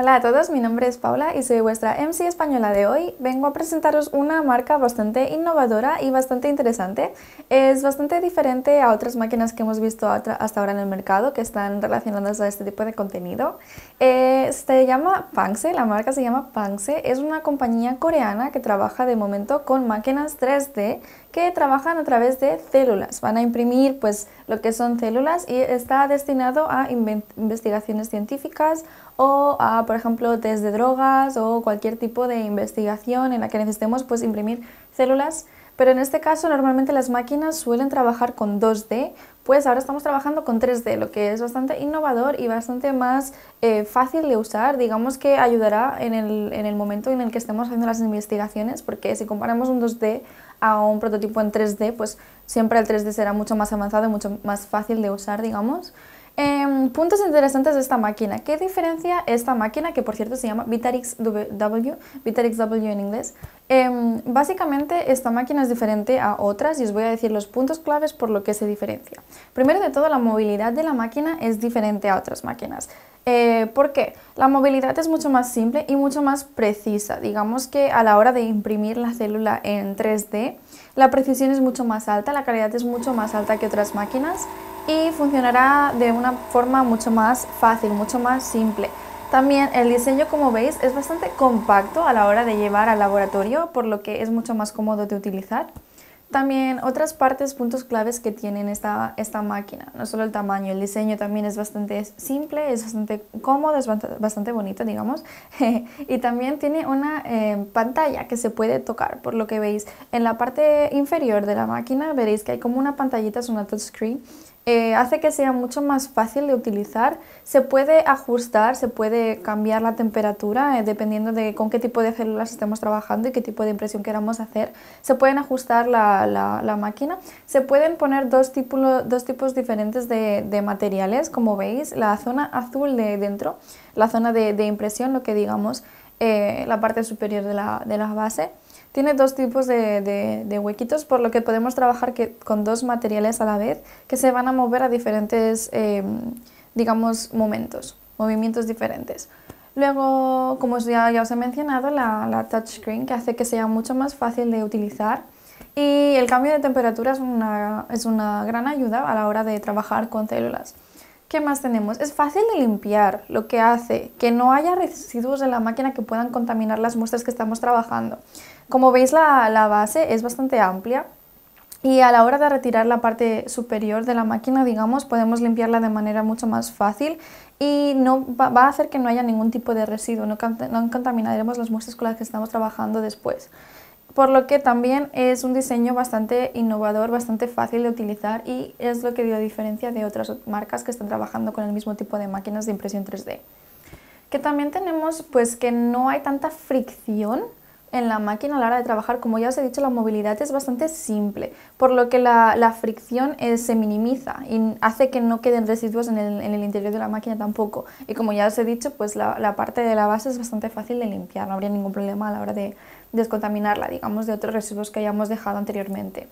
Hola a todos, mi nombre es Paula y soy vuestra MC española de hoy. Vengo a presentaros una marca bastante innovadora y bastante interesante. Es bastante diferente a otras máquinas que hemos visto hasta ahora en el mercado que están relacionadas a este tipo de contenido. Eh, se llama Pangse, la marca se llama Pangse. Es una compañía coreana que trabaja de momento con máquinas 3D que trabajan a través de células. Van a imprimir pues lo que son células y está destinado a investigaciones científicas o a, por ejemplo, test de drogas o cualquier tipo de investigación en la que necesitemos pues, imprimir células pero en este caso normalmente las máquinas suelen trabajar con 2D, pues ahora estamos trabajando con 3D, lo que es bastante innovador y bastante más eh, fácil de usar. Digamos que ayudará en el, en el momento en el que estemos haciendo las investigaciones, porque si comparamos un 2D a un prototipo en 3D, pues siempre el 3D será mucho más avanzado y mucho más fácil de usar, digamos. Em, puntos interesantes de esta máquina. ¿Qué diferencia esta máquina, que por cierto se llama Vitarix W, Vitarix W en inglés? Em, básicamente esta máquina es diferente a otras y os voy a decir los puntos claves por lo que se diferencia. Primero de todo, la movilidad de la máquina es diferente a otras máquinas. Eh, ¿Por qué? La movilidad es mucho más simple y mucho más precisa. Digamos que a la hora de imprimir la célula en 3D, la precisión es mucho más alta, la calidad es mucho más alta que otras máquinas y funcionará de una forma mucho más fácil, mucho más simple. También el diseño, como veis, es bastante compacto a la hora de llevar al laboratorio, por lo que es mucho más cómodo de utilizar. También otras partes, puntos claves que tiene esta, esta máquina, no solo el tamaño, el diseño también es bastante simple, es bastante cómodo, es bastante bonito, digamos. y también tiene una eh, pantalla que se puede tocar, por lo que veis en la parte inferior de la máquina veréis que hay como una pantallita, es una touchscreen, eh, hace que sea mucho más fácil de utilizar. Se puede ajustar, se puede cambiar la temperatura eh, dependiendo de con qué tipo de células estemos trabajando y qué tipo de impresión queramos hacer. Se pueden ajustar la, máquina. Se pueden poner dos, tipos diferentes de, materiales, como veis, la zona azul de dentro, la zona de, impresión, lo que digamos, eh, la parte superior de la base tiene dos tipos de, huequitos, por lo que podemos trabajar con dos materiales a la vez que se van a mover a diferentes, em, digamos, momentos, movimientos diferentes. Luego, como ya, ya os he mencionado, la, la touchscreen que hace que sea mucho más fácil de utilizar y el cambio de temperatura es una, es una gran ayuda a la hora de trabajar con células. ¿Qué más tenemos? Es fácil de limpiar, lo que hace que no haya residuos en la máquina que puedan contaminar las muestras que estamos trabajando. Como veis la, base es bastante amplia y a la hora de retirar la parte superior de la máquina, digamos, podemos limpiarla de manera mucho más fácil y no va, a hacer que no haya ningún tipo de residuo, no, contaminaremos las muestras con las que estamos trabajando después. Por lo que también es un diseño bastante innovador, bastante fácil de utilizar y es lo que dio diferencia de otras marcas que están trabajando con el mismo tipo de máquinas de impresión 3D. Que también tenemos pues que no hay tanta fricción en la máquina a la hora de trabajar. Como ya os he dicho, la movilidad es bastante simple, por lo que la, fricción eh, se minimiza y hace que no queden residuos en el, interior de la máquina tampoco. Y como ya os he dicho, pues la, parte de la base es bastante fácil de limpiar, no habría ningún problema a la hora de descontaminarla, digamos, de otros residuos que hayamos dejado anteriormente.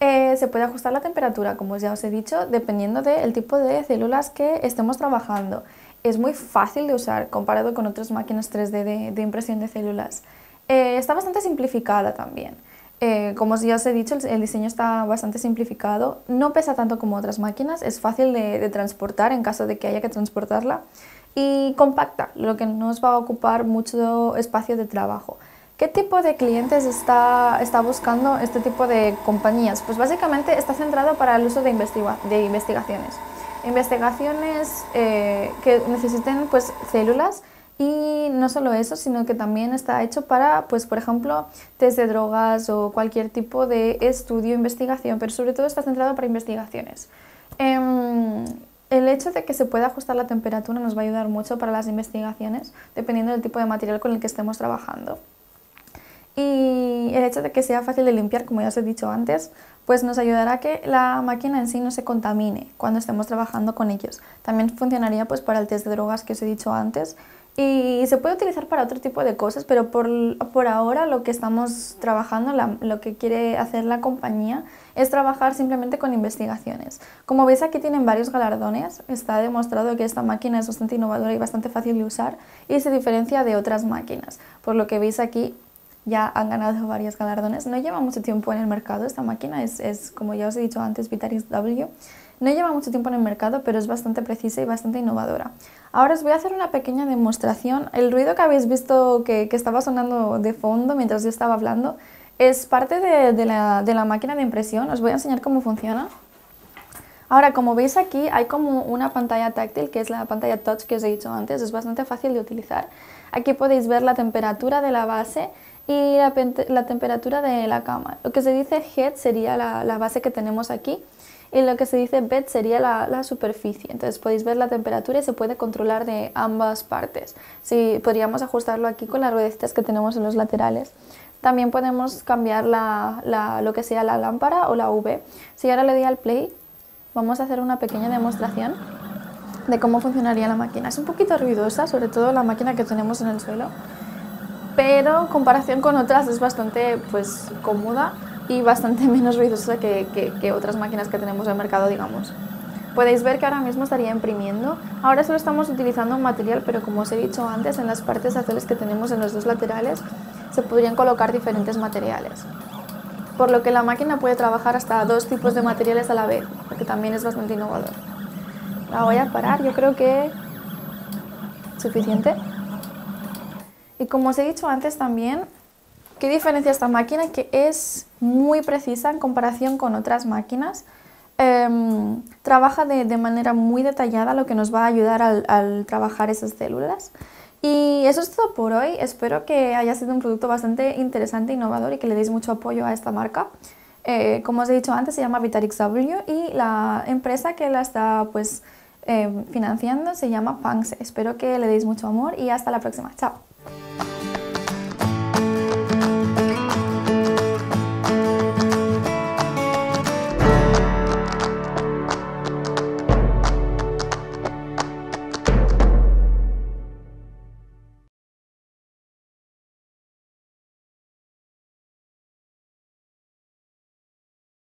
Eh, se puede ajustar la temperatura, como ya os he dicho, dependiendo del tipo de células que estemos trabajando. Es muy fácil de usar comparado con otras máquinas 3D de impresión de células. Eh, está bastante simplificada también. Eh, como ya os he dicho, el, diseño está bastante simplificado, no pesa tanto como otras máquinas, es fácil de, transportar en caso de que haya que transportarla y compacta, lo que no os va a ocupar mucho espacio de trabajo. ¿Qué tipo de clientes está, está buscando este tipo de compañías? Pues básicamente está centrado para el uso de, de investigaciones. Investigaciones eh, que necesiten pues, células y no solo eso, sino que también está hecho para, pues por ejemplo, test de drogas o cualquier tipo de estudio, investigación, pero sobre todo está centrado para investigaciones. Em, el hecho de que se pueda ajustar la temperatura nos va a ayudar mucho para las investigaciones, dependiendo del tipo de material con el que estemos trabajando. Y el hecho de que sea fácil de limpiar, como ya os he dicho antes, pues nos ayudará a que la máquina en sí no se contamine cuando estemos trabajando con ellos. También funcionaría pues para el test de drogas que os he dicho antes y se puede utilizar para otro tipo de cosas, pero por, por ahora lo que estamos trabajando, lo que quiere hacer la compañía, es trabajar simplemente con investigaciones. Como veis aquí tienen varios galardones, está demostrado que esta máquina es bastante innovadora y bastante fácil de usar y se diferencia de otras máquinas. Por lo que veis aquí ya han ganado varios galardones. No lleva mucho tiempo en el mercado esta máquina, es, es como ya os he dicho antes, Vitaris W. No lleva mucho tiempo en el mercado, pero es bastante precisa y bastante innovadora. Ahora os voy a hacer una pequeña demostración. El ruido que habéis visto que, estaba sonando de fondo mientras yo estaba hablando es parte de, la, máquina de impresión. Os voy a enseñar cómo funciona. Ahora, como veis aquí, hay como una pantalla táctil, que es la pantalla touch que os he dicho antes, es bastante fácil de utilizar. Aquí podéis ver la temperatura de la base y la, temperatura de la cama. Lo que se dice head sería la base que tenemos aquí y lo que se dice bed sería la, superficie. Entonces podéis ver la temperatura y se puede controlar de ambas partes. Si podríamos ajustarlo aquí con las ruedecitas que tenemos en los laterales. También podemos cambiar lo que sea la lámpara o la V. Si ahora le doy al play, vamos a hacer una pequeña demostración de cómo funcionaría la máquina. Es un poquito ruidosa, sobre todo la máquina que tenemos en el suelo, pero en comparación con otras es bastante pues, cómoda y bastante menos ruidosa que, que, otras máquinas que tenemos en el mercado, digamos. Podéis ver que ahora mismo estaría imprimiendo. Ahora solo estamos utilizando un material, pero como os he dicho antes, en las partes azules que tenemos en los dos laterales se podrían colocar diferentes materiales. Por lo que la máquina puede trabajar hasta dos tipos de materiales a la vez, lo que también es bastante innovador. La voy a parar, yo creo que suficiente. Y como os he dicho antes también, ¿Qué diferencia esta máquina? Que es muy precisa en comparación con otras máquinas. Em, trabaja de, manera muy detallada, lo que nos va a ayudar al, trabajar esas células. Y eso es todo por hoy. Espero que haya sido un producto bastante interesante, e innovador y que le deis mucho apoyo a esta marca. Eh, como os he dicho antes, se llama Vitarix y la empresa que la está pues, em, financiando se llama PANXE. Espero que le deis mucho amor y hasta la próxima. Chao.